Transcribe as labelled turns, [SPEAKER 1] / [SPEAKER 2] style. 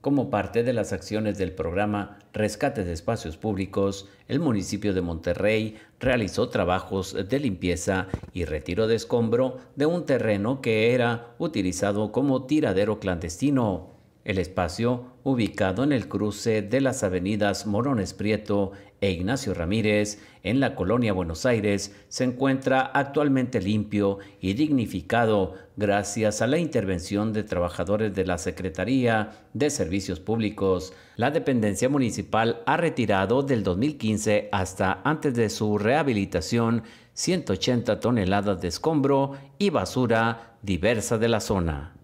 [SPEAKER 1] Como parte de las acciones del programa Rescate de Espacios Públicos, el municipio de Monterrey realizó trabajos de limpieza y retiro de escombro de un terreno que era utilizado como tiradero clandestino. El espacio, ubicado en el cruce de las avenidas Morones Prieto e Ignacio Ramírez, en la colonia Buenos Aires, se encuentra actualmente limpio y dignificado gracias a la intervención de trabajadores de la Secretaría de Servicios Públicos. La dependencia municipal ha retirado del 2015 hasta antes de su rehabilitación 180 toneladas de escombro y basura diversa de la zona.